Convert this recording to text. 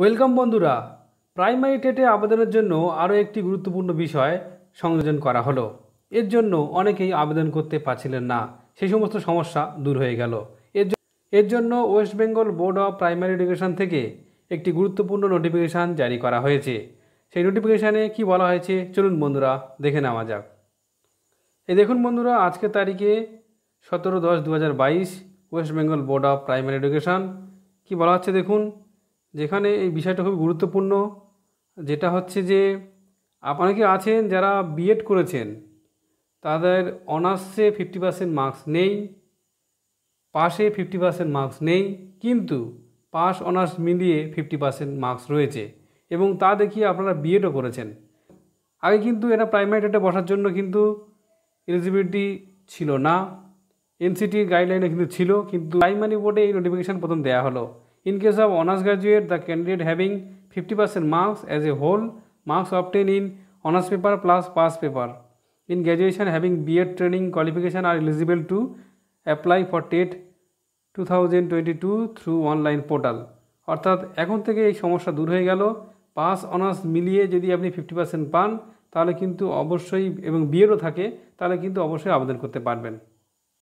Welcome বন্ধুরা primary টেটে আবেদনের জন্য আরও একটি গুরুত্বপূর্ণ বিষয় সংযোজন করা হলো এর জন্য অনেকেই আবেদন করতে পারছিলেন না সেই সমস্ত সমস্যা দূর হয়ে গেল এর এর জন্য West Bengal board of primary education থেকে একটি গুরুত্বপূর্ণ নোটিফিকেশান জারি করা হয়েছে সেই নোটিফিকেশানে কি বলা হয়েছে চলুন বন্ধুরা দেখে নেওয়া যাক এই দেখুন বন্ধুরা আজকে তারিখে সতেরো দশ দু West Bengal board of primary education কি বলা হচ্ছে দেখুন যেখানে এই বিষয়টা খুব গুরুত্বপূর্ণ যেটা হচ্ছে যে অনেকে আছেন যারা বিএড করেছেন তাদের অনার্সে ফিফটি পার্সেন্ট মার্কস নেই পাশে ফিফটি পার্সেন্ট মার্কস নেই কিন্তু পাস অনার্স মিলিয়ে ফিফটি পার্সেন্ট মার্কস রয়েছে এবং তা দেখিয়ে আপনারা বিএডও করেছেন আগে কিন্তু এটা প্রাইমারি ডেটে বসার জন্য কিন্তু এলিজিবিলিটি ছিল না এনসিটি গাইডলাইনে কিন্তু ছিল কিন্তু প্রাইমারি বোর্ডে এই নোটিফিকেশান প্রথম দেওয়া হলো In case of honors graduate, the candidate having 50% marks as a whole, marks obtained in honors paper plus pass paper. In graduation, having BA training qualification are eligible to apply for TET 2022 through online portal. অর্থাৎ এখন থেকে এই সমস্যা দূর হয়ে গেল pass honours মিলিয়ে যদি আপনি ফিফটি পার্সেন্ট পান তাহলে কিন্তু অবশ্যই এবং বিয়েরও থাকে তাহলে কিন্তু অবশ্যই আবেদন করতে পারবেন